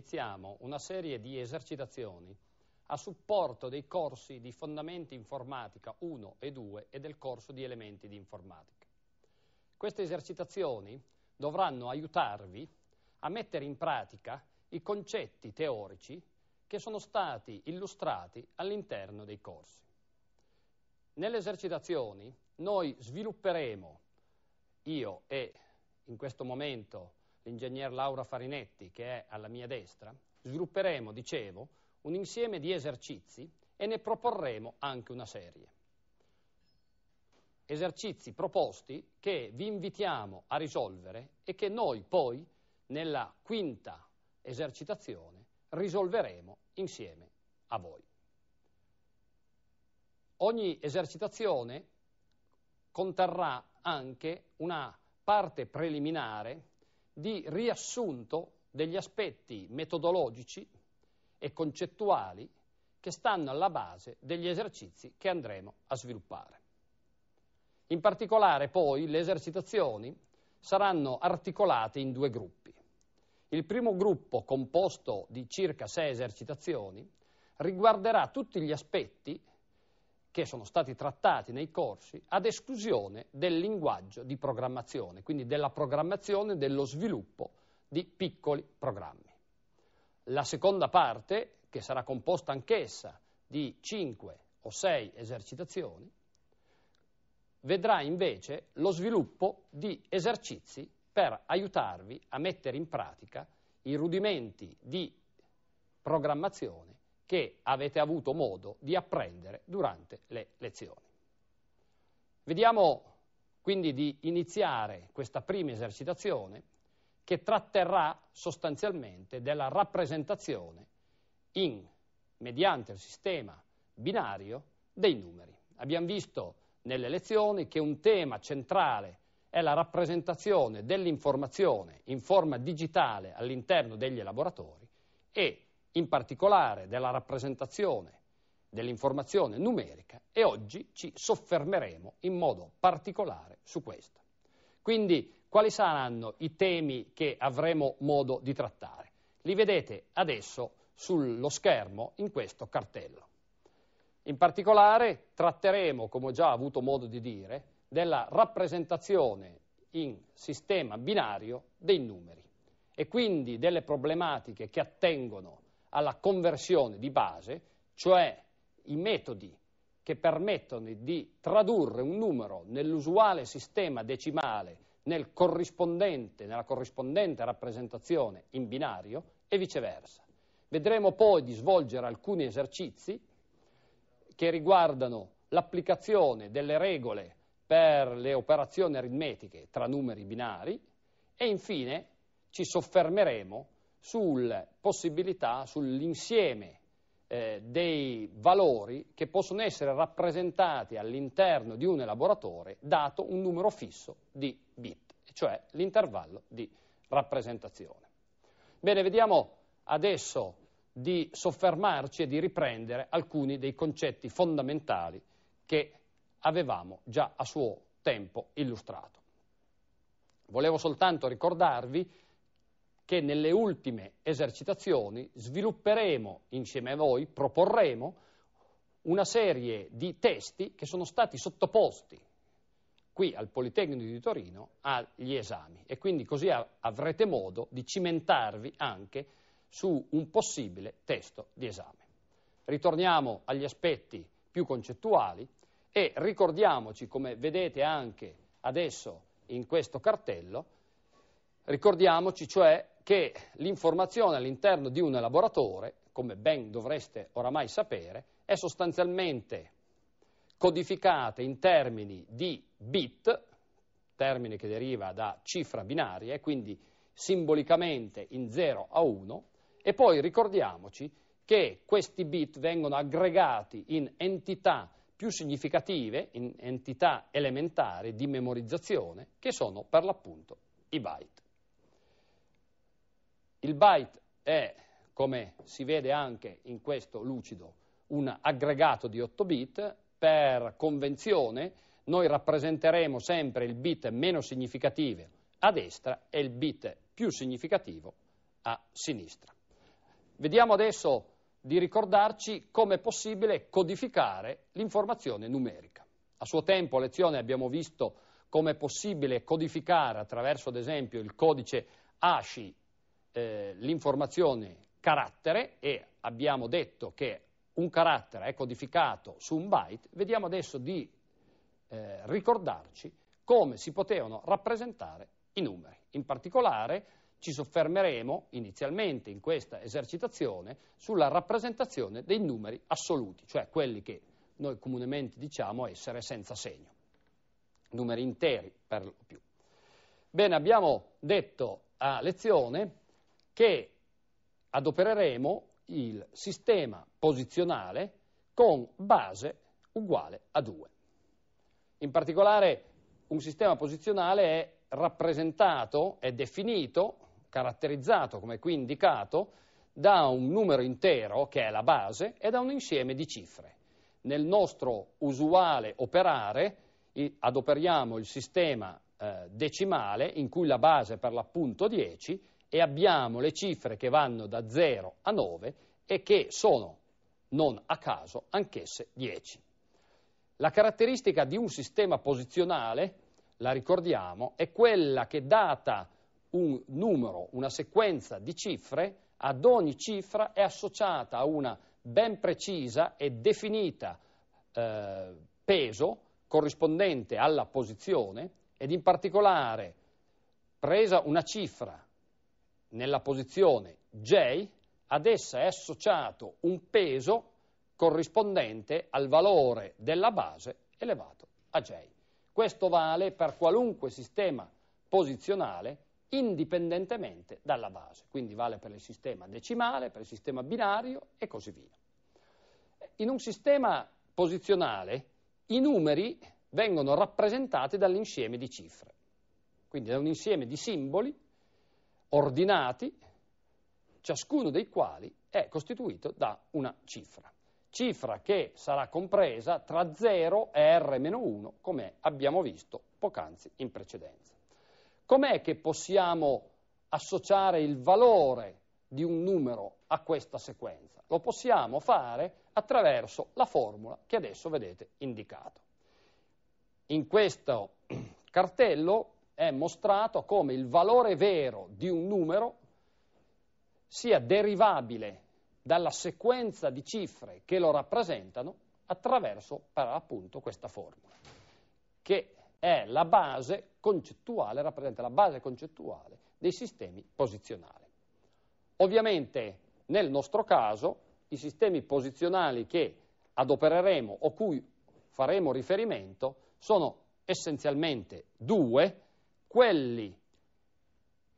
iniziamo una serie di esercitazioni a supporto dei corsi di fondamenti informatica 1 e 2 e del corso di elementi di informatica. Queste esercitazioni dovranno aiutarvi a mettere in pratica i concetti teorici che sono stati illustrati all'interno dei corsi. Nelle esercitazioni noi svilupperemo, io e in questo momento l'ingegner Laura Farinetti, che è alla mia destra, svilupperemo, dicevo, un insieme di esercizi e ne proporremo anche una serie. Esercizi proposti che vi invitiamo a risolvere e che noi poi, nella quinta esercitazione, risolveremo insieme a voi. Ogni esercitazione conterrà anche una parte preliminare di riassunto degli aspetti metodologici e concettuali che stanno alla base degli esercizi che andremo a sviluppare. In particolare poi le esercitazioni saranno articolate in due gruppi. Il primo gruppo, composto di circa sei esercitazioni, riguarderà tutti gli aspetti che sono stati trattati nei corsi ad esclusione del linguaggio di programmazione, quindi della programmazione dello sviluppo di piccoli programmi. La seconda parte, che sarà composta anch'essa di 5 o 6 esercitazioni, vedrà invece lo sviluppo di esercizi per aiutarvi a mettere in pratica i rudimenti di programmazione che avete avuto modo di apprendere durante le lezioni. Vediamo quindi di iniziare questa prima esercitazione che tratterrà sostanzialmente della rappresentazione in, mediante il sistema binario dei numeri. Abbiamo visto nelle lezioni che un tema centrale è la rappresentazione dell'informazione in forma digitale all'interno degli elaboratori e in particolare della rappresentazione dell'informazione numerica e oggi ci soffermeremo in modo particolare su questo. Quindi quali saranno i temi che avremo modo di trattare? Li vedete adesso sullo schermo in questo cartello. In particolare tratteremo, come ho già avuto modo di dire, della rappresentazione in sistema binario dei numeri e quindi delle problematiche che attengono alla conversione di base, cioè i metodi che permettono di tradurre un numero nell'usuale sistema decimale nel corrispondente, nella corrispondente rappresentazione in binario e viceversa. Vedremo poi di svolgere alcuni esercizi che riguardano l'applicazione delle regole per le operazioni aritmetiche tra numeri binari e infine ci soffermeremo sulla possibilità, sull'insieme eh, dei valori che possono essere rappresentati all'interno di un elaboratore dato un numero fisso di bit, cioè l'intervallo di rappresentazione. Bene, vediamo adesso di soffermarci e di riprendere alcuni dei concetti fondamentali che avevamo già a suo tempo illustrato. Volevo soltanto ricordarvi che nelle ultime esercitazioni svilupperemo insieme a voi, proporremo una serie di testi che sono stati sottoposti qui al Politecnico di Torino agli esami e quindi così avrete modo di cimentarvi anche su un possibile testo di esame. Ritorniamo agli aspetti più concettuali e ricordiamoci, come vedete anche adesso in questo cartello, ricordiamoci cioè che l'informazione all'interno di un elaboratore, come ben dovreste oramai sapere, è sostanzialmente codificata in termini di bit, termine che deriva da cifra binaria, e quindi simbolicamente in 0 a 1, e poi ricordiamoci che questi bit vengono aggregati in entità più significative, in entità elementari di memorizzazione, che sono per l'appunto i byte. Il byte è, come si vede anche in questo lucido, un aggregato di 8 bit. Per convenzione noi rappresenteremo sempre il bit meno significativo a destra e il bit più significativo a sinistra. Vediamo adesso di ricordarci come è possibile codificare l'informazione numerica. A suo tempo a lezione abbiamo visto come è possibile codificare attraverso ad esempio il codice ASCII eh, l'informazione carattere e abbiamo detto che un carattere è codificato su un byte, vediamo adesso di eh, ricordarci come si potevano rappresentare i numeri. In particolare ci soffermeremo inizialmente in questa esercitazione sulla rappresentazione dei numeri assoluti, cioè quelli che noi comunemente diciamo essere senza segno, numeri interi per lo più. Bene, abbiamo detto a lezione che adopereremo il sistema posizionale con base uguale a 2. In particolare un sistema posizionale è rappresentato, è definito, caratterizzato come qui indicato, da un numero intero, che è la base, e da un insieme di cifre. Nel nostro usuale operare adoperiamo il sistema eh, decimale in cui la base è per l'appunto 10 e abbiamo le cifre che vanno da 0 a 9 e che sono, non a caso, anch'esse 10. La caratteristica di un sistema posizionale, la ricordiamo, è quella che data un numero, una sequenza di cifre, ad ogni cifra è associata a una ben precisa e definita eh, peso corrispondente alla posizione ed in particolare presa una cifra nella posizione J, ad essa è associato un peso corrispondente al valore della base elevato a J. Questo vale per qualunque sistema posizionale indipendentemente dalla base, quindi vale per il sistema decimale, per il sistema binario e così via. In un sistema posizionale i numeri vengono rappresentati dall'insieme di cifre, quindi da un insieme di simboli ordinati, ciascuno dei quali è costituito da una cifra. Cifra che sarà compresa tra 0 e R-1, come abbiamo visto poc'anzi in precedenza. Com'è che possiamo associare il valore di un numero a questa sequenza? Lo possiamo fare attraverso la formula che adesso vedete indicata. In questo cartello è mostrato come il valore vero di un numero sia derivabile dalla sequenza di cifre che lo rappresentano attraverso per appunto questa formula, che è la base concettuale, rappresenta la base concettuale dei sistemi posizionali. Ovviamente nel nostro caso i sistemi posizionali che adopereremo o cui faremo riferimento sono essenzialmente due, quelli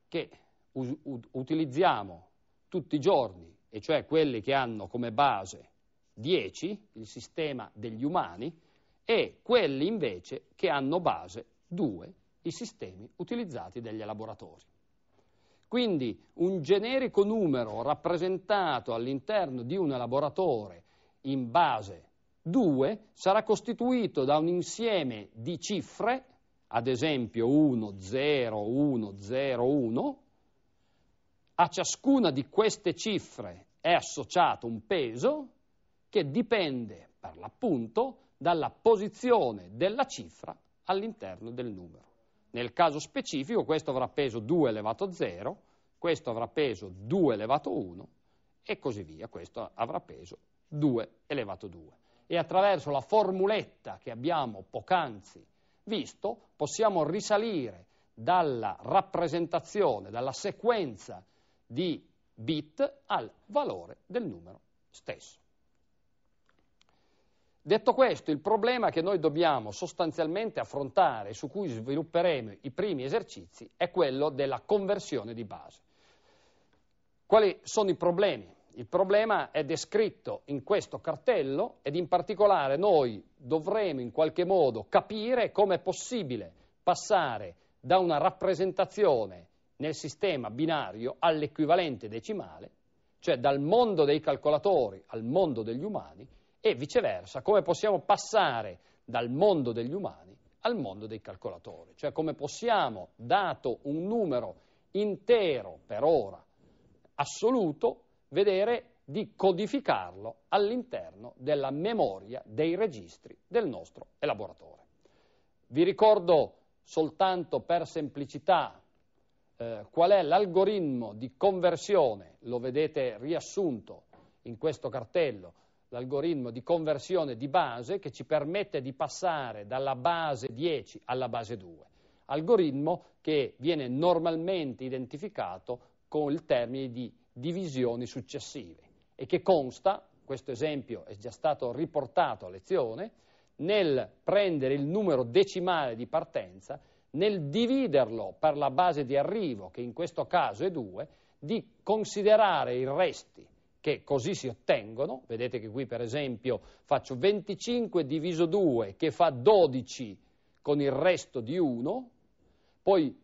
che u- u- utilizziamo tutti i giorni, e cioè quelli che hanno come base 10, il sistema degli umani, e quelli invece che hanno base 2, i sistemi utilizzati dagli elaboratori. Quindi un generico numero rappresentato all'interno di un elaboratore in base 2 sarà costituito da un insieme di cifre ad esempio 1, 0, 1, 0, 1, a ciascuna di queste cifre è associato un peso che dipende per l'appunto dalla posizione della cifra all'interno del numero. Nel caso specifico questo avrà peso 2 elevato a 0, questo avrà peso 2 elevato 1 e così via, questo avrà peso 2 elevato 2. E attraverso la formuletta che abbiamo poc'anzi visto, possiamo risalire dalla rappresentazione, dalla sequenza di bit al valore del numero stesso. Detto questo, il problema che noi dobbiamo sostanzialmente affrontare su cui svilupperemo i primi esercizi è quello della conversione di base. Quali sono i problemi? Il problema è descritto in questo cartello ed in particolare noi dovremo in qualche modo capire come è possibile passare da una rappresentazione nel sistema binario all'equivalente decimale, cioè dal mondo dei calcolatori al mondo degli umani e viceversa, come possiamo passare dal mondo degli umani al mondo dei calcolatori, cioè come possiamo, dato un numero intero per ora assoluto, vedere di codificarlo all'interno della memoria dei registri del nostro elaboratore. Vi ricordo soltanto per semplicità eh, qual è l'algoritmo di conversione, lo vedete riassunto in questo cartello, l'algoritmo di conversione di base che ci permette di passare dalla base 10 alla base 2, algoritmo che viene normalmente identificato con il termine di divisioni successive e che consta, questo esempio è già stato riportato a lezione, nel prendere il numero decimale di partenza, nel dividerlo per la base di arrivo, che in questo caso è 2, di considerare i resti che così si ottengono, vedete che qui per esempio faccio 25 diviso 2 che fa 12 con il resto di 1, poi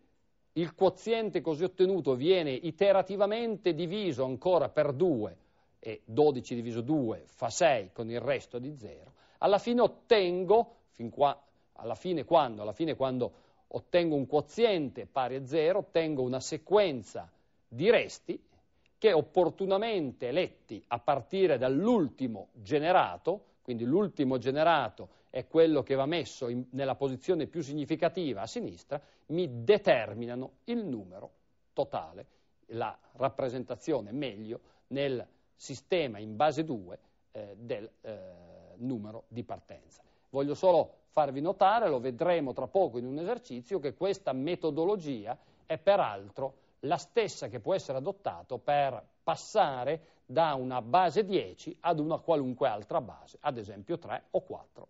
il quoziente così ottenuto viene iterativamente diviso ancora per 2 e 12 diviso 2 fa 6 con il resto di 0, alla fine ottengo, fin qua, alla fine quando? Alla fine quando ottengo un quoziente pari a 0, ottengo una sequenza di resti che opportunamente letti a partire dall'ultimo generato, quindi l'ultimo generato è quello che va messo in, nella posizione più significativa a sinistra, mi determinano il numero totale, la rappresentazione meglio nel sistema in base 2 eh, del eh, numero di partenza. Voglio solo farvi notare, lo vedremo tra poco in un esercizio, che questa metodologia è peraltro la stessa che può essere adottata per passare da una base 10 ad una qualunque altra base, ad esempio 3 o 4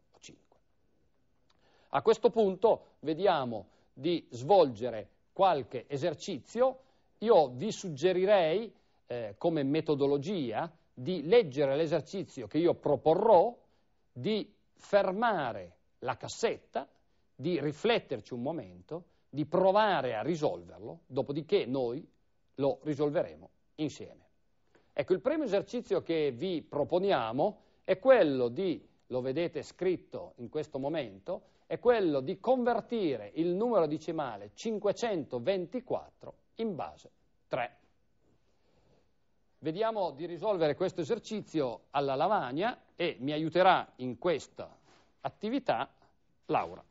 a questo punto vediamo di svolgere qualche esercizio. Io vi suggerirei eh, come metodologia di leggere l'esercizio che io proporrò, di fermare la cassetta, di rifletterci un momento, di provare a risolverlo, dopodiché noi lo risolveremo insieme. Ecco, il primo esercizio che vi proponiamo è quello di, lo vedete scritto in questo momento, è quello di convertire il numero decimale 524 in base 3. Vediamo di risolvere questo esercizio alla lavagna e mi aiuterà in questa attività Laura,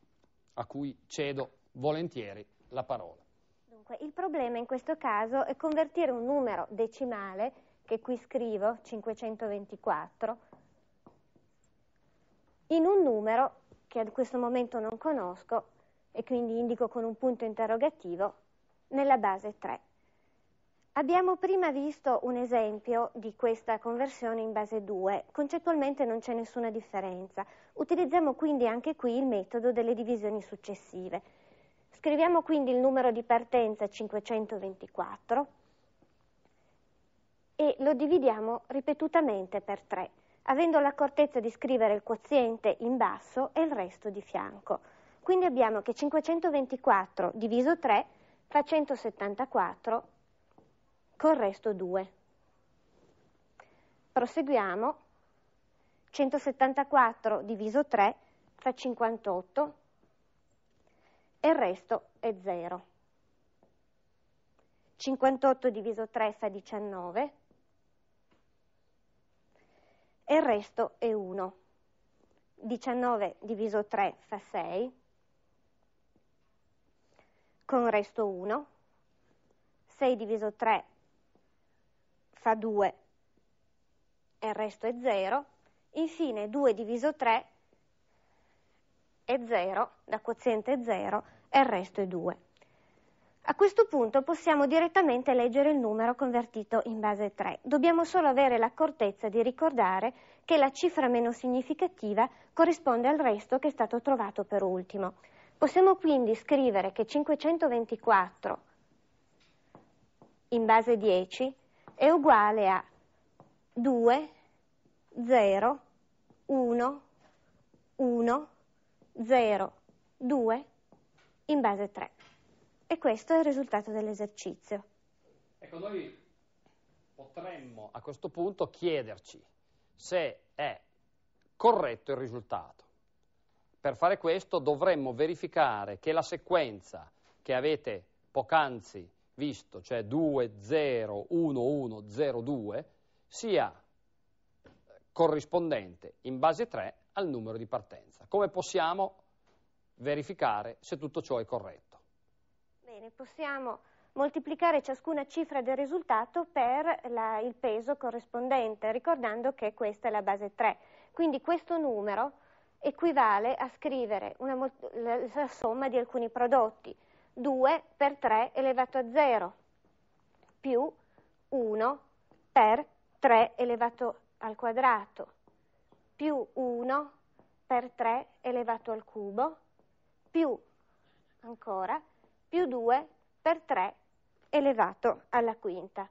a cui cedo volentieri la parola. Dunque, il problema in questo caso è convertire un numero decimale, che qui scrivo 524, in un numero che ad questo momento non conosco e quindi indico con un punto interrogativo nella base 3. Abbiamo prima visto un esempio di questa conversione in base 2, concettualmente non c'è nessuna differenza, utilizziamo quindi anche qui il metodo delle divisioni successive. Scriviamo quindi il numero di partenza 524 e lo dividiamo ripetutamente per 3 avendo l'accortezza di scrivere il quoziente in basso e il resto di fianco. Quindi abbiamo che 524 diviso 3 fa 174 col resto 2. Proseguiamo, 174 diviso 3 fa 58 e il resto è 0. 58 diviso 3 fa 19 e il resto è 1. 19 diviso 3 fa 6, con il resto 1, 6 diviso 3 fa 2 e il resto è 0, infine 2 diviso 3 è 0, da quoziente 0 e il resto è 2. A questo punto possiamo direttamente leggere il numero convertito in base 3. Dobbiamo solo avere l'accortezza di ricordare che la cifra meno significativa corrisponde al resto che è stato trovato per ultimo. Possiamo quindi scrivere che 524 in base 10 è uguale a 2, 0, 1, 1, 0, 2 in base 3. E questo è il risultato dell'esercizio. Ecco, noi potremmo a questo punto chiederci se è corretto il risultato. Per fare questo dovremmo verificare che la sequenza che avete poc'anzi visto, cioè 2, 0, 1, 1, 0, 2, sia corrispondente in base 3 al numero di partenza. Come possiamo verificare se tutto ciò è corretto? Bene, possiamo moltiplicare ciascuna cifra del risultato per la, il peso corrispondente, ricordando che questa è la base 3. Quindi questo numero equivale a scrivere una, la somma di alcuni prodotti, 2 per 3 elevato a 0, più 1 per 3 elevato al quadrato, più 1 per 3 elevato al cubo, più ancora più 2 per 3 elevato alla quinta.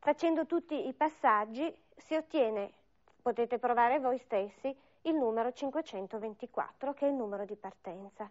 Facendo tutti i passaggi si ottiene, potete provare voi stessi, il numero 524 che è il numero di partenza.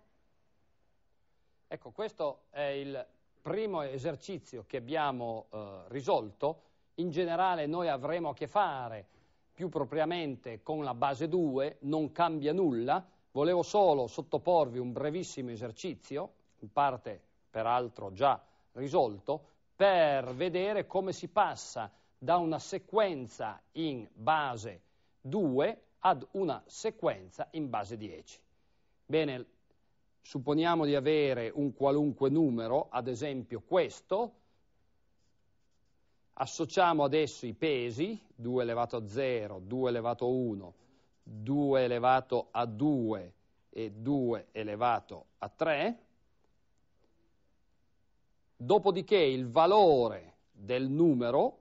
Ecco, questo è il primo esercizio che abbiamo eh, risolto. In generale noi avremo a che fare più propriamente con la base 2, non cambia nulla. Volevo solo sottoporvi un brevissimo esercizio in parte peraltro già risolto, per vedere come si passa da una sequenza in base 2 ad una sequenza in base 10. Bene, supponiamo di avere un qualunque numero, ad esempio questo, associamo adesso i pesi, 2 elevato a 0, 2 elevato a 1, 2 elevato a 2 e 2 elevato a 3, dopodiché il valore del numero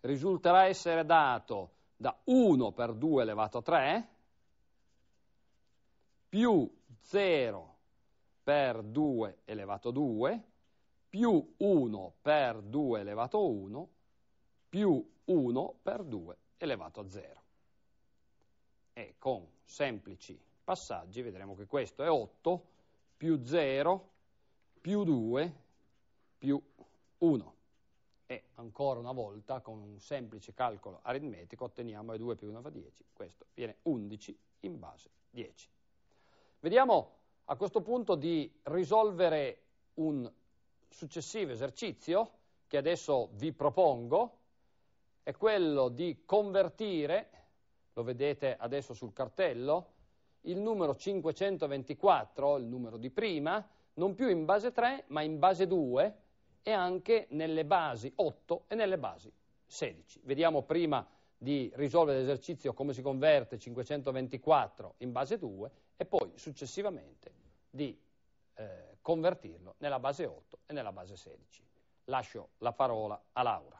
risulterà essere dato da 1 per 2 elevato a 3 più 0 per 2 elevato a 2 più 1 per 2 elevato a 1 più 1 per 2 elevato a 0. E con semplici passaggi vedremo che questo è 8 più 0 più 2 più 1. E ancora una volta, con un semplice calcolo aritmetico, otteniamo che 2 più 1 fa 10. Questo viene 11 in base 10. Vediamo a questo punto di risolvere un successivo esercizio che adesso vi propongo, è quello di convertire, lo vedete adesso sul cartello, il numero 524, il numero di prima, non più in base 3 ma in base 2 e anche nelle basi 8 e nelle basi 16. Vediamo prima di risolvere l'esercizio come si converte 524 in base 2 e poi successivamente di eh, convertirlo nella base 8 e nella base 16. Lascio la parola a Laura.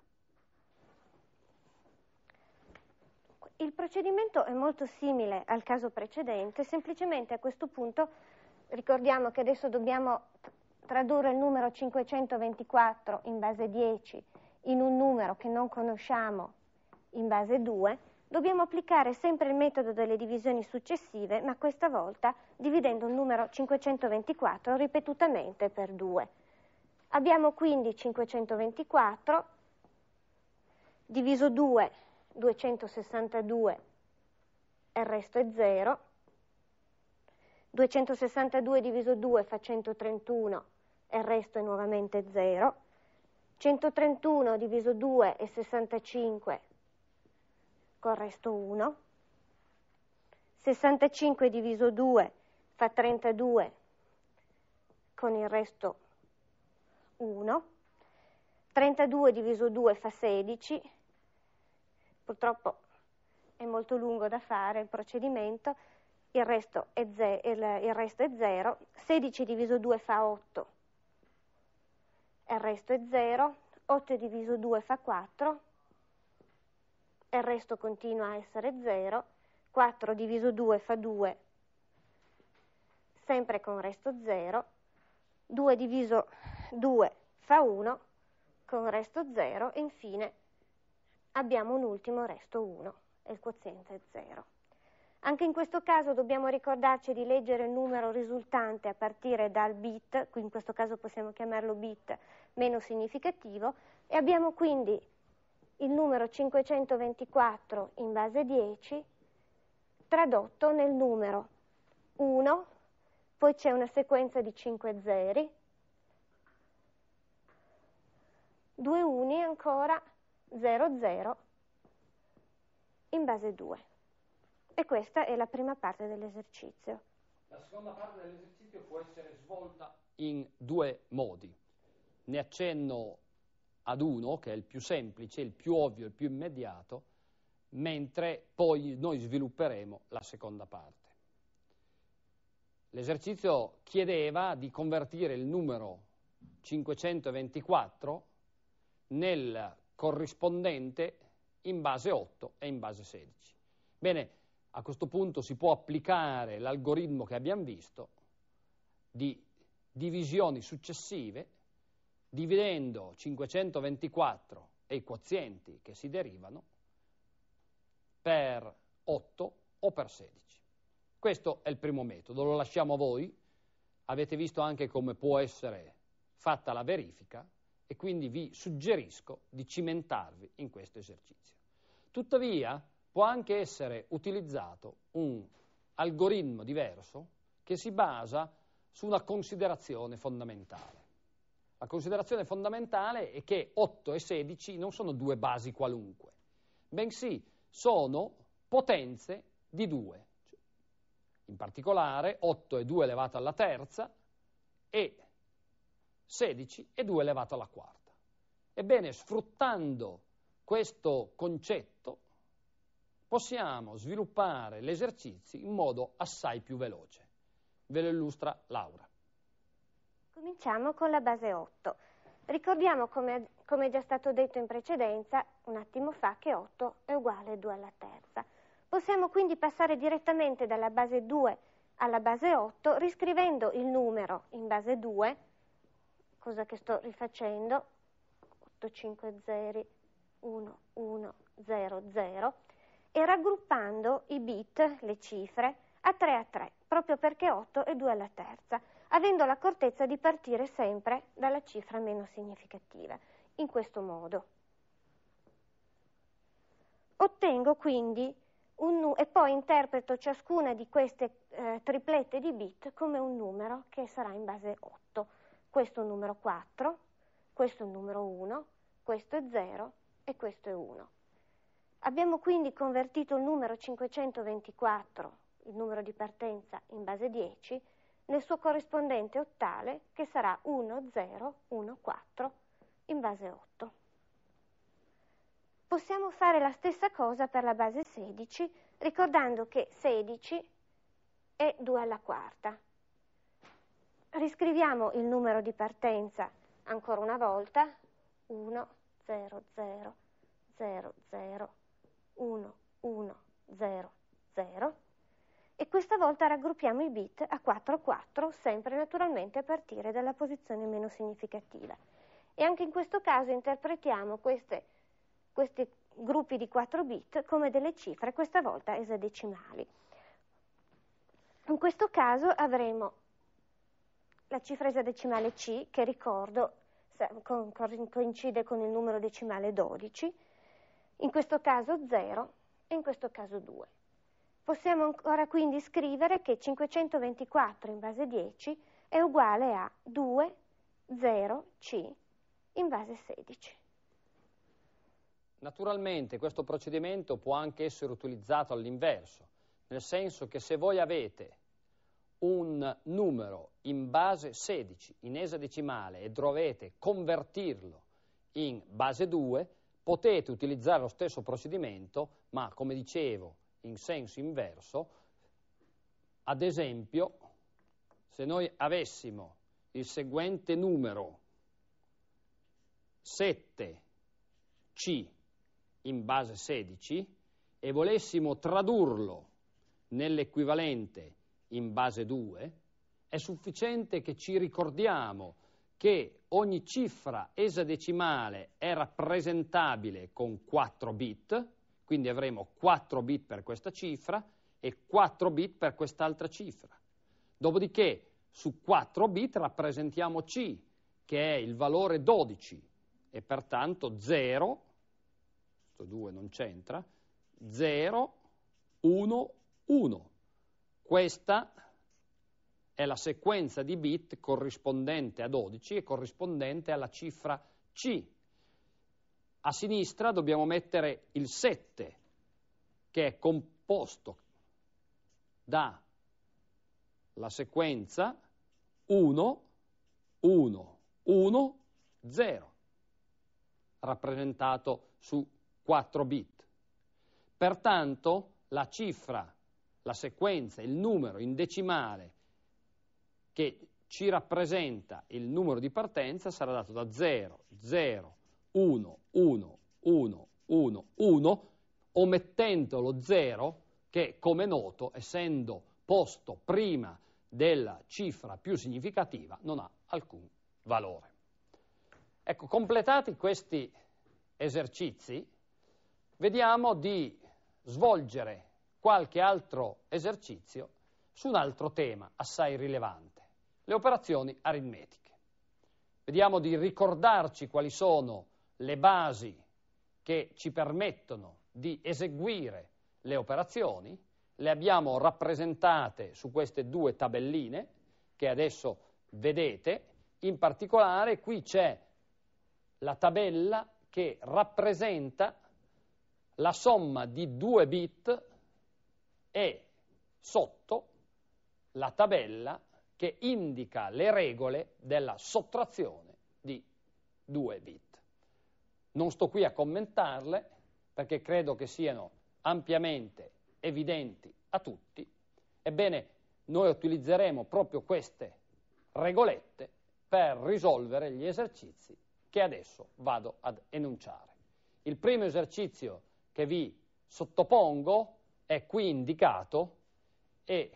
Il procedimento è molto simile al caso precedente, semplicemente a questo punto ricordiamo che adesso dobbiamo tradurre il numero 524 in base 10 in un numero che non conosciamo in base 2, dobbiamo applicare sempre il metodo delle divisioni successive, ma questa volta dividendo il numero 524 ripetutamente per 2. Abbiamo quindi 524 diviso 2, 262, e il resto è 0, 262 diviso 2 fa 131 e il resto è nuovamente 0. 131 diviso 2 è 65 con il resto 1. 65 diviso 2 fa 32 con il resto 1. 32 diviso 2 fa 16. Purtroppo è molto lungo da fare il procedimento il resto è, ze- il, il resto è 0, 16 diviso 2 fa 8, il resto è 0, 8 diviso 2 fa 4, il resto continua a essere 0, 4 diviso 2 fa 2, sempre con resto 0, 2 diviso 2 fa 1, con resto 0 e infine abbiamo un ultimo resto 1 e il quoziente è 0. Anche in questo caso dobbiamo ricordarci di leggere il numero risultante a partire dal bit, qui in questo caso possiamo chiamarlo bit meno significativo, e abbiamo quindi il numero 524 in base 10 tradotto nel numero 1, poi c'è una sequenza di 5 zeri, 2 uni ancora, 0, 0, in base 2. E questa è la prima parte dell'esercizio. La seconda parte dell'esercizio può essere svolta in due modi. Ne accenno ad uno, che è il più semplice, il più ovvio, il più immediato, mentre poi noi svilupperemo la seconda parte. L'esercizio chiedeva di convertire il numero 524 nel corrispondente in base 8 e in base 16. Bene, a questo punto si può applicare l'algoritmo che abbiamo visto di divisioni successive, dividendo 524 e i quozienti che si derivano per 8 o per 16. Questo è il primo metodo, lo lasciamo a voi, avete visto anche come può essere fatta la verifica e quindi vi suggerisco di cimentarvi in questo esercizio. Tuttavia, può anche essere utilizzato un algoritmo diverso che si basa su una considerazione fondamentale. La considerazione fondamentale è che 8 e 16 non sono due basi qualunque, bensì sono potenze di 2. In particolare 8 è 2 elevato alla terza e 16 è 2 elevato alla quarta. Ebbene, sfruttando questo concetto, possiamo sviluppare l'esercizio in modo assai più veloce. Ve lo illustra Laura. Cominciamo con la base 8. Ricordiamo, come, come è già stato detto in precedenza, un attimo fa, che 8 è uguale a 2 alla terza. Possiamo quindi passare direttamente dalla base 2 alla base 8 riscrivendo il numero in base 2, cosa che sto rifacendo, 8501100, e raggruppando i bit, le cifre, a 3 a 3, proprio perché 8 è 2 alla terza, avendo l'accortezza di partire sempre dalla cifra meno significativa, in questo modo. Ottengo quindi un nu- e poi interpreto ciascuna di queste eh, triplette di bit come un numero che sarà in base 8. Questo è un numero 4, questo è un numero 1, questo è 0 e questo è 1. Abbiamo quindi convertito il numero 524, il numero di partenza in base 10, nel suo corrispondente ottale che sarà 1014 in base 8. Possiamo fare la stessa cosa per la base 16 ricordando che 16 è 2 alla quarta. Riscriviamo il numero di partenza ancora una volta 1 0 0 0 0 1, 1, 0, 0 e questa volta raggruppiamo i bit a 4, 4, sempre naturalmente a partire dalla posizione meno significativa. E anche in questo caso interpretiamo queste, questi gruppi di 4 bit come delle cifre, questa volta esadecimali. In questo caso avremo la cifra esadecimale C, che ricordo coincide con il numero decimale 12, in questo caso 0 e in questo caso 2. Possiamo ancora quindi scrivere che 524 in base 10 è uguale a 2, 0, C in base 16. Naturalmente questo procedimento può anche essere utilizzato all'inverso, nel senso che se voi avete un numero in base 16 in esadecimale e dovete convertirlo in base 2, potete utilizzare lo stesso procedimento, ma come dicevo, in senso inverso, ad esempio, se noi avessimo il seguente numero 7C in base 16 e volessimo tradurlo nell'equivalente in base 2, è sufficiente che ci ricordiamo che ogni cifra esadecimale è rappresentabile con 4 bit, quindi avremo 4 bit per questa cifra e 4 bit per quest'altra cifra. Dopodiché su 4 bit rappresentiamo C, che è il valore 12 e pertanto 0, questo 2 non c'entra, 0, 1, 1. Questa è la sequenza di bit corrispondente a 12 e corrispondente alla cifra C. A sinistra dobbiamo mettere il 7, che è composto dalla sequenza 1, 1, 1, 0, rappresentato su 4 bit. Pertanto la cifra, la sequenza, il numero in decimale che ci rappresenta il numero di partenza sarà dato da 0, 0, 1, 1, 1, 1, 1, omettendo lo 0 che, come noto, essendo posto prima della cifra più significativa, non ha alcun valore. Ecco, completati questi esercizi, vediamo di svolgere qualche altro esercizio su un altro tema assai rilevante le operazioni aritmetiche. Vediamo di ricordarci quali sono le basi che ci permettono di eseguire le operazioni, le abbiamo rappresentate su queste due tabelline che adesso vedete, in particolare qui c'è la tabella che rappresenta la somma di due bit e sotto la tabella che indica le regole della sottrazione di due bit. Non sto qui a commentarle perché credo che siano ampiamente evidenti a tutti. Ebbene, noi utilizzeremo proprio queste regolette per risolvere gli esercizi che adesso vado ad enunciare. Il primo esercizio che vi sottopongo è qui indicato e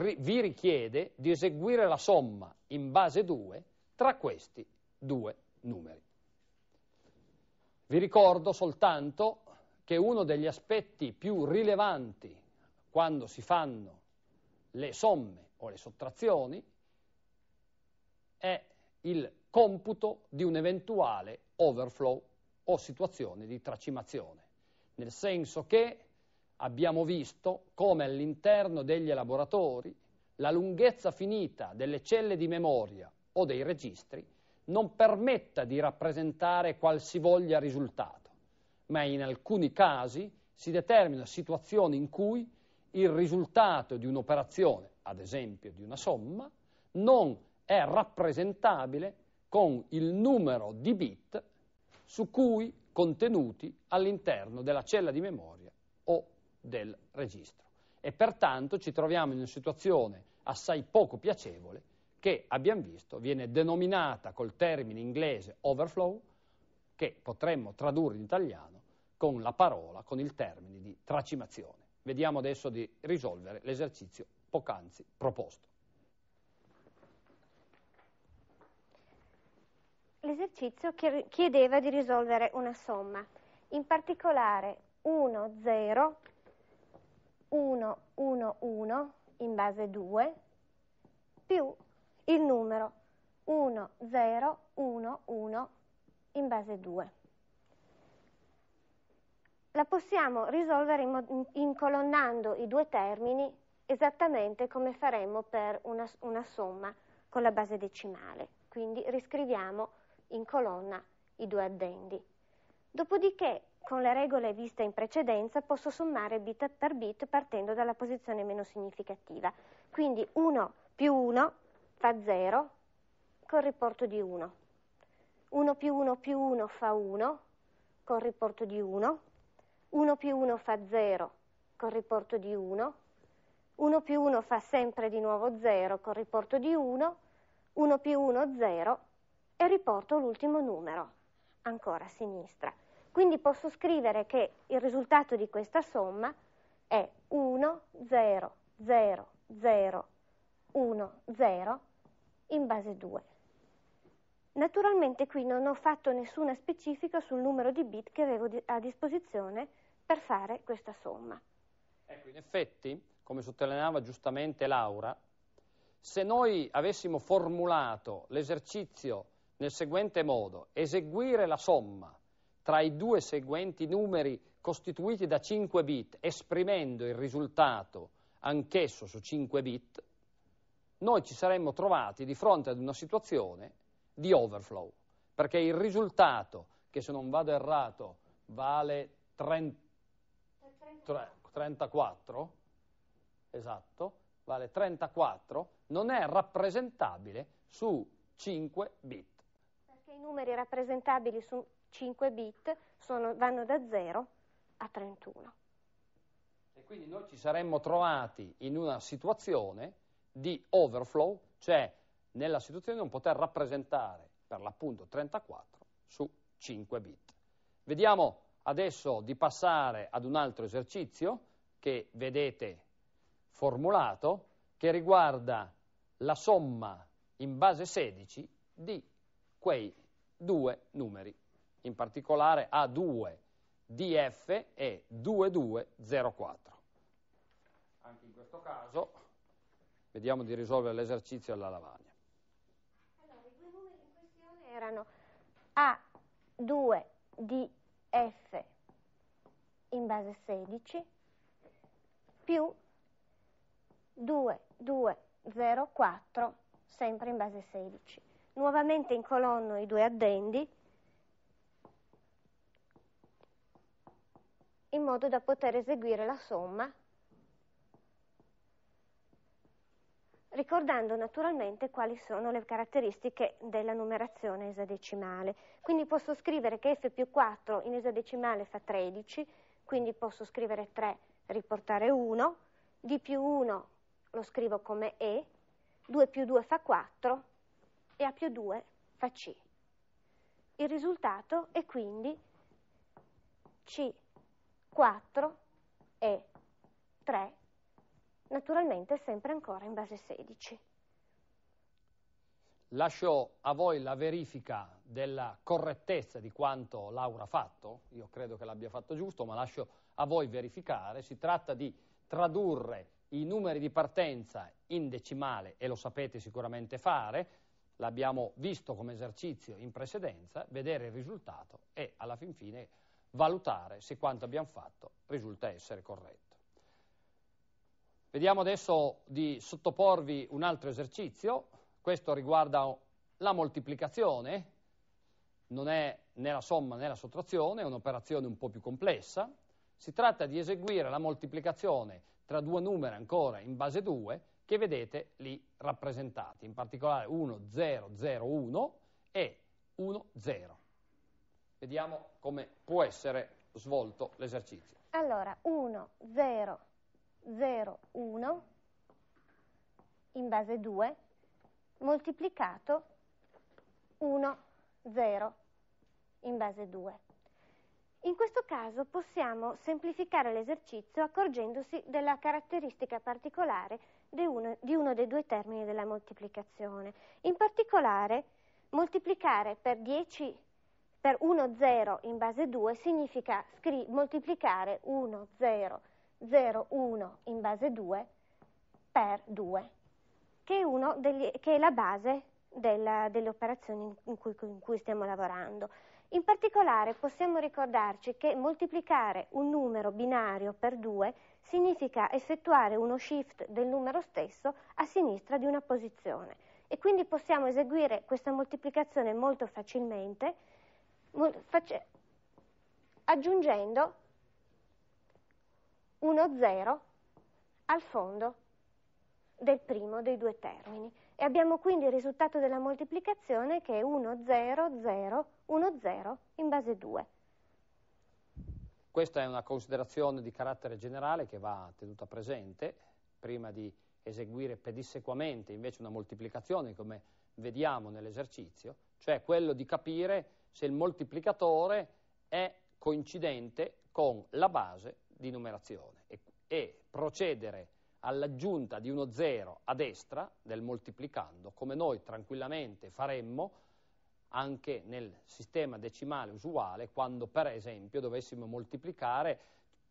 vi richiede di eseguire la somma in base 2 tra questi due numeri. Vi ricordo soltanto che uno degli aspetti più rilevanti quando si fanno le somme o le sottrazioni è il computo di un eventuale overflow o situazione di tracimazione, nel senso che abbiamo visto come all'interno degli elaboratori la lunghezza finita delle celle di memoria o dei registri non permetta di rappresentare qualsivoglia risultato, ma in alcuni casi si determina situazioni in cui il risultato di un'operazione, ad esempio di una somma, non è rappresentabile con il numero di bit su cui contenuti all'interno della cella di memoria del registro. E pertanto ci troviamo in una situazione assai poco piacevole che abbiamo visto viene denominata col termine inglese overflow, che potremmo tradurre in italiano con la parola, con il termine di tracimazione. Vediamo adesso di risolvere l'esercizio poc'anzi proposto. L'esercizio chiedeva di risolvere una somma, in particolare 1, 0 1, 1, 1 in base 2 più il numero 1, 0, 1, 1 in base 2. La possiamo risolvere incolonnando i due termini esattamente come faremmo per una, una somma con la base decimale, quindi riscriviamo in colonna i due addendi. Dopodiché con le regole viste in precedenza posso sommare bit per bit partendo dalla posizione meno significativa. Quindi 1 più 1 fa 0 con riporto di 1. 1 più 1 più 1 fa 1 con riporto di 1. 1 più 1 fa 0 con riporto di 1. 1 più 1 fa sempre di nuovo 0 con riporto di 1, 1 più 1 0 e riporto l'ultimo numero, ancora a sinistra. Quindi posso scrivere che il risultato di questa somma è 1, 0, 0, 0, 1, 0 in base 2. Naturalmente qui non ho fatto nessuna specifica sul numero di bit che avevo a disposizione per fare questa somma. Ecco, in effetti, come sottolineava giustamente Laura, se noi avessimo formulato l'esercizio nel seguente modo, eseguire la somma tra i due seguenti numeri costituiti da 5 bit, esprimendo il risultato anch'esso su 5 bit, noi ci saremmo trovati di fronte ad una situazione di overflow, perché il risultato, che se non vado errato vale 30, 34, esatto, vale 34, non è rappresentabile su 5 bit. Perché i numeri rappresentabili su 5 bit sono, vanno da 0 a 31. E quindi noi ci saremmo trovati in una situazione di overflow, cioè nella situazione di non poter rappresentare per l'appunto 34 su 5 bit. Vediamo adesso di passare ad un altro esercizio che vedete formulato, che riguarda la somma in base 16 di quei due numeri in particolare A2 DF e 2204. Anche in questo caso vediamo di risolvere l'esercizio alla lavagna. Allora, i due numeri in questione erano A2 DF in base 16 più 2204 sempre in base 16. Nuovamente in colonno i due addendi in modo da poter eseguire la somma ricordando naturalmente quali sono le caratteristiche della numerazione esadecimale. Quindi posso scrivere che f più 4 in esadecimale fa 13, quindi posso scrivere 3, riportare 1, d più 1 lo scrivo come e, 2 più 2 fa 4 e a più 2 fa c. Il risultato è quindi c 4 e 3, naturalmente sempre ancora in base 16. Lascio a voi la verifica della correttezza di quanto Laura ha fatto, io credo che l'abbia fatto giusto, ma lascio a voi verificare, si tratta di tradurre i numeri di partenza in decimale e lo sapete sicuramente fare, l'abbiamo visto come esercizio in precedenza, vedere il risultato e alla fin fine valutare se quanto abbiamo fatto risulta essere corretto. Vediamo adesso di sottoporvi un altro esercizio, questo riguarda la moltiplicazione, non è né la somma né la sottrazione, è un'operazione un po' più complessa, si tratta di eseguire la moltiplicazione tra due numeri ancora in base 2 che vedete lì rappresentati, in particolare 1001 e 10. Vediamo come può essere svolto l'esercizio. Allora, 1, 0, 0, 1 in base 2 moltiplicato 1, 0 in base 2. In questo caso possiamo semplificare l'esercizio accorgendosi della caratteristica particolare di uno, di uno, dei due termini della moltiplicazione. In particolare, moltiplicare per 10 per 1, 0 in base 2 significa moltiplicare 1, 0, 0, 1 in base 2 per 2, che è, degli, che è la base della, delle operazioni in cui, in cui stiamo lavorando. In particolare possiamo ricordarci che moltiplicare un numero binario per 2 significa effettuare uno shift del numero stesso a sinistra di una posizione e quindi possiamo eseguire questa moltiplicazione molto facilmente aggiungendo uno zero al fondo del primo dei due termini. E abbiamo quindi il risultato della moltiplicazione che è 1, 0, 0, 1, 0 in base 2. Questa è una considerazione di carattere generale che va tenuta presente prima di eseguire pedissequamente invece una moltiplicazione come vediamo nell'esercizio, cioè quello di capire se il moltiplicatore è coincidente con la base di numerazione e, e procedere all'aggiunta di uno 0 a destra del moltiplicando, come noi tranquillamente faremmo anche nel sistema decimale usuale quando per esempio dovessimo moltiplicare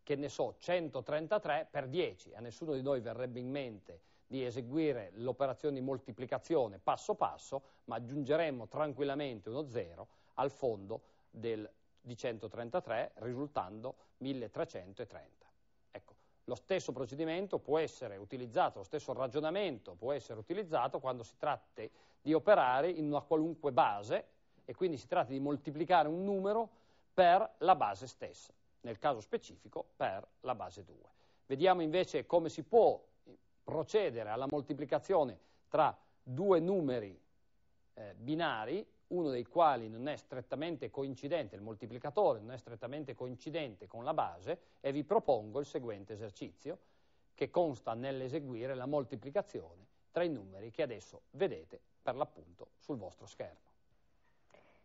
che ne so 133 per 10, a nessuno di noi verrebbe in mente di eseguire l'operazione di moltiplicazione passo passo, ma aggiungeremmo tranquillamente uno 0 al fondo del, di 133 risultando 1330. Ecco, lo stesso procedimento può essere utilizzato, lo stesso ragionamento può essere utilizzato quando si tratta di operare in una qualunque base e quindi si tratta di moltiplicare un numero per la base stessa, nel caso specifico per la base 2. Vediamo invece come si può procedere alla moltiplicazione tra due numeri eh, binari uno dei quali non è strettamente coincidente, il moltiplicatore non è strettamente coincidente con la base, e vi propongo il seguente esercizio, che consta nell'eseguire la moltiplicazione tra i numeri che adesso vedete per l'appunto sul vostro schermo.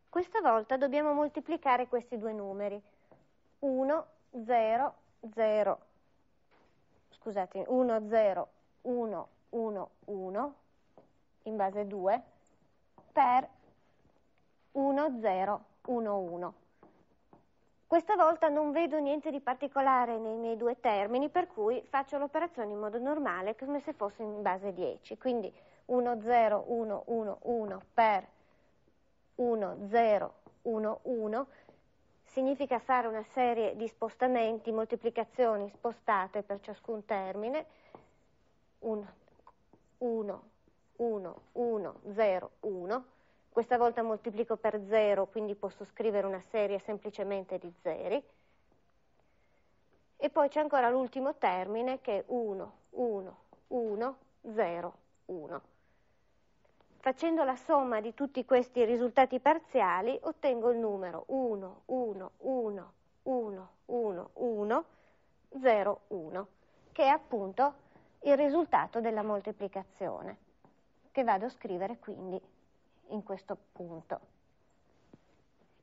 Questa volta dobbiamo moltiplicare questi due numeri, 1, 0, 0, scusate, 1, 0, 1, 1, 1, in base 2, per 1011. Questa volta non vedo niente di particolare nei miei due termini, per cui faccio l'operazione in modo normale, come se fosse in base 10. Quindi 10111 per 1011 significa fare una serie di spostamenti, moltiplicazioni spostate per ciascun termine. 1, 1, 1, 1, 0, 1 questa volta moltiplico per 0, quindi posso scrivere una serie semplicemente di zeri. E poi c'è ancora l'ultimo termine che è 1, 1, 1, 0, 1. Facendo la somma di tutti questi risultati parziali ottengo il numero 1, 1, 1, 1, 1, 1, 0, 1, che è appunto il risultato della moltiplicazione, che vado a scrivere quindi in questo punto.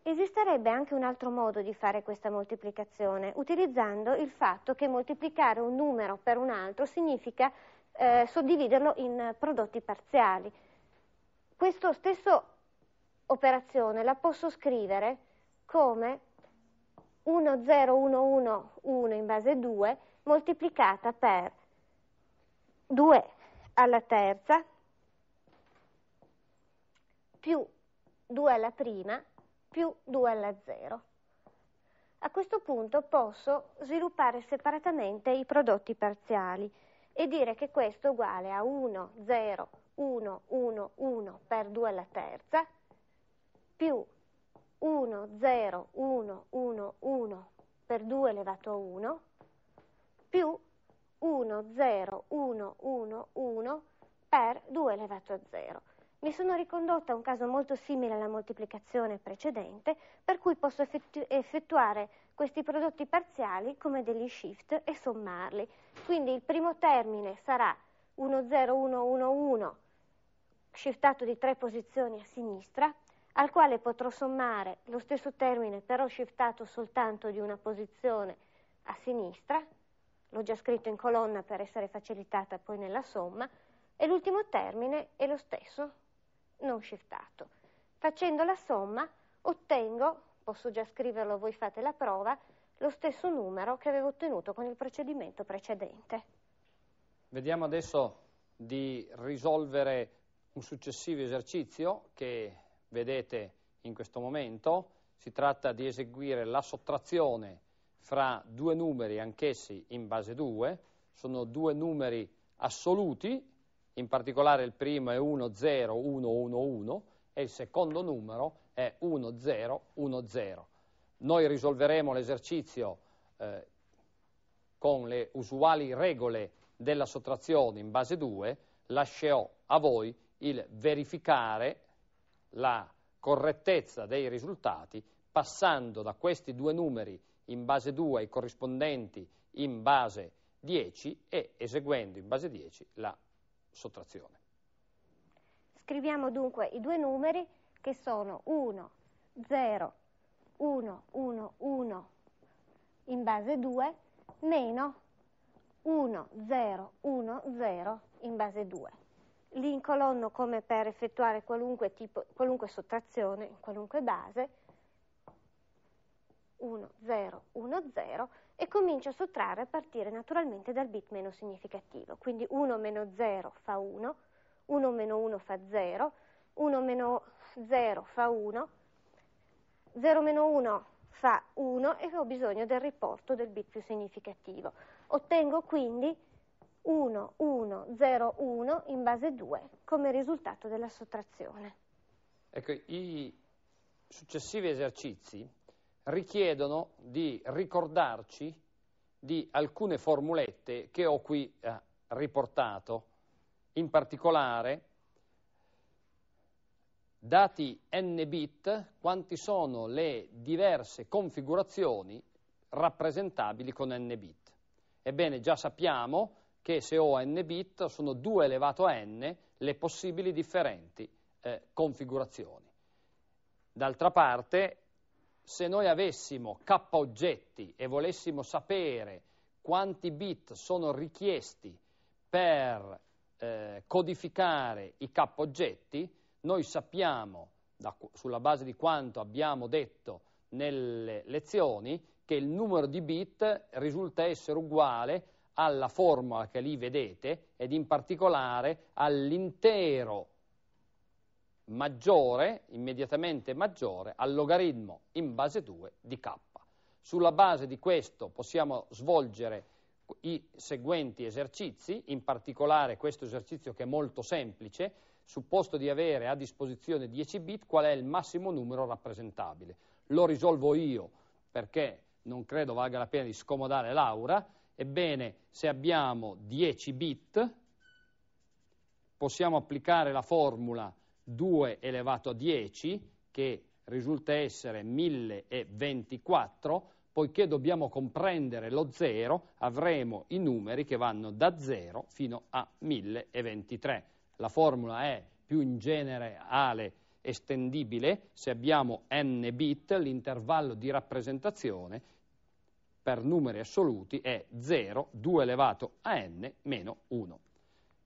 Esisterebbe anche un altro modo di fare questa moltiplicazione, utilizzando il fatto che moltiplicare un numero per un altro significa eh, suddividerlo in prodotti parziali. Questa stessa operazione la posso scrivere come 10111 in base 2 moltiplicata per 2 alla terza più 2 alla prima più 2 alla 0. A questo punto posso sviluppare separatamente i prodotti parziali e dire che questo è uguale a 1, 0, 1, 1, 1 per 2 alla terza più 1, 0, 1, 1, 1 per 2 elevato a 1 più 1, 0, 1, 1, 1 per 2 elevato a 0 mi sono ricondotta a un caso molto simile alla moltiplicazione precedente, per cui posso effettu- effettuare questi prodotti parziali come degli shift e sommarli. Quindi il primo termine sarà 10111 shiftato di tre posizioni a sinistra, al quale potrò sommare lo stesso termine però shiftato soltanto di una posizione a sinistra, l'ho già scritto in colonna per essere facilitata poi nella somma, e l'ultimo termine è lo stesso, non shiftato. Facendo la somma ottengo, posso già scriverlo, voi fate la prova, lo stesso numero che avevo ottenuto con il procedimento precedente. Vediamo adesso di risolvere un successivo esercizio che vedete in questo momento. Si tratta di eseguire la sottrazione fra due numeri anch'essi in base 2, sono due numeri assoluti in particolare il primo è 10111 e il secondo numero è 1010. Noi risolveremo l'esercizio eh, con le usuali regole della sottrazione in base 2, lascerò a voi il verificare la correttezza dei risultati passando da questi due numeri in base 2 ai corrispondenti in base 10 e eseguendo in base 10 la sottrazione. Scriviamo dunque i due numeri che sono 1, 0, 1, 1, 1 in base 2 meno 1, 0, 1, 0 in base 2. Li incolonno come per effettuare qualunque, tipo, qualunque sottrazione in qualunque base 1, 0, 1, 0 e comincio a sottrarre a partire naturalmente dal bit meno significativo. Quindi 1 meno 0 fa 1, 1 meno 1 fa 0, 1 meno 0 fa 1, 0 meno 1 fa 1 e ho bisogno del riporto del bit più significativo. Ottengo quindi 1, 1, 0, 1 in base 2 come risultato della sottrazione. Ecco, i successivi esercizi richiedono di ricordarci di alcune formulette che ho qui eh, riportato, in particolare dati n bit, quanti sono le diverse configurazioni rappresentabili con n bit. Ebbene, già sappiamo che se ho n bit sono 2 elevato a n le possibili differenti eh, configurazioni. D'altra parte se noi avessimo K oggetti e volessimo sapere quanti bit sono richiesti per eh, codificare i K oggetti, noi sappiamo, da, sulla base di quanto abbiamo detto nelle lezioni, che il numero di bit risulta essere uguale alla formula che lì vedete ed in particolare all'intero maggiore, immediatamente maggiore, al logaritmo in base 2 di k. Sulla base di questo possiamo svolgere i seguenti esercizi, in particolare questo esercizio che è molto semplice, supposto di avere a disposizione 10 bit, qual è il massimo numero rappresentabile? Lo risolvo io perché non credo valga la pena di scomodare Laura, ebbene se abbiamo 10 bit possiamo applicare la formula 2 elevato a 10, che risulta essere 1024, poiché dobbiamo comprendere lo 0, avremo i numeri che vanno da 0 fino a 1023. La formula è più in generale estendibile se abbiamo n bit, l'intervallo di rappresentazione per numeri assoluti è 0, 2 elevato a n meno 1.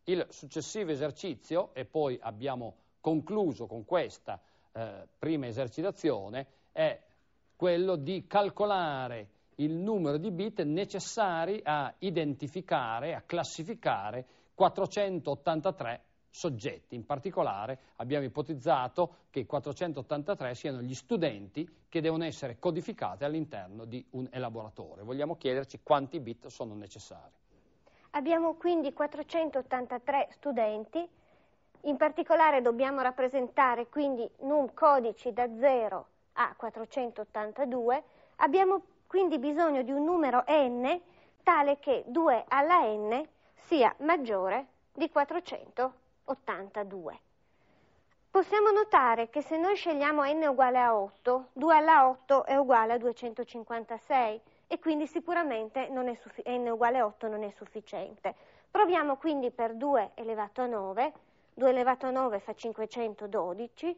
Il successivo esercizio, e poi abbiamo concluso con questa eh, prima esercitazione è quello di calcolare il numero di bit necessari a identificare, a classificare 483 soggetti. In particolare abbiamo ipotizzato che i 483 siano gli studenti che devono essere codificati all'interno di un elaboratore. Vogliamo chiederci quanti bit sono necessari. Abbiamo quindi 483 studenti in particolare dobbiamo rappresentare quindi num codici da 0 a 482, abbiamo quindi bisogno di un numero n tale che 2 alla n sia maggiore di 482. Possiamo notare che se noi scegliamo n uguale a 8, 2 alla 8 è uguale a 256 e quindi sicuramente suffi- n uguale a 8 non è sufficiente. Proviamo quindi per 2 elevato a 9 2 elevato a 9 fa 512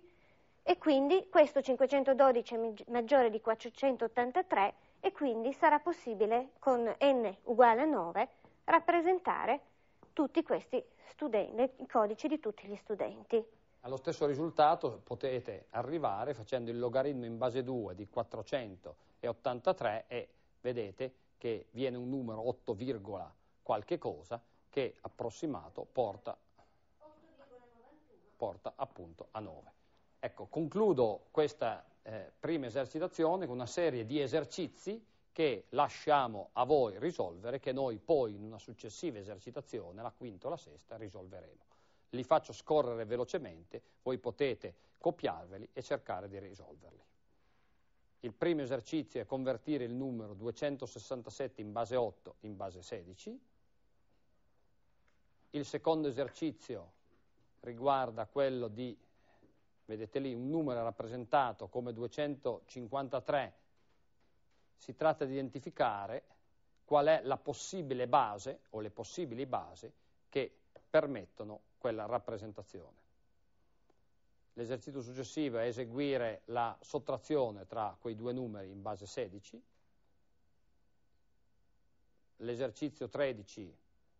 e quindi questo 512 è maggiore di 483 e quindi sarà possibile con n uguale a 9 rappresentare tutti questi studenti, i codici di tutti gli studenti. Allo stesso risultato potete arrivare facendo il logaritmo in base 2 di 483 e vedete che viene un numero 8, qualche cosa che approssimato porta a porta appunto a 9. Ecco, concludo questa eh, prima esercitazione con una serie di esercizi che lasciamo a voi risolvere, che noi poi in una successiva esercitazione, la quinta o la sesta, risolveremo. Li faccio scorrere velocemente, voi potete copiarveli e cercare di risolverli. Il primo esercizio è convertire il numero 267 in base 8 in base 16. Il secondo esercizio riguarda quello di, vedete lì, un numero rappresentato come 253, si tratta di identificare qual è la possibile base o le possibili basi che permettono quella rappresentazione. L'esercizio successivo è eseguire la sottrazione tra quei due numeri in base 16. L'esercizio 13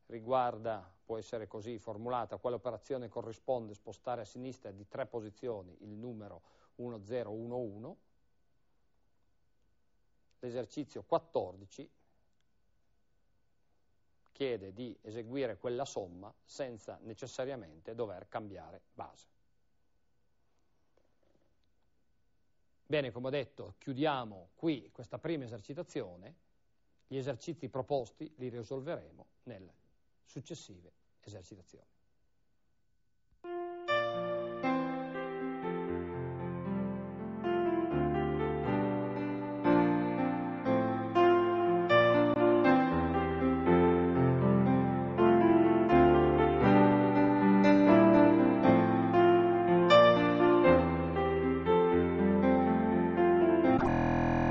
riguarda può essere così formulata, quale operazione corrisponde spostare a sinistra di tre posizioni il numero 1011, l'esercizio 14 chiede di eseguire quella somma senza necessariamente dover cambiare base. Bene, come ho detto, chiudiamo qui questa prima esercitazione, gli esercizi proposti li risolveremo nelle successive 優しいよ。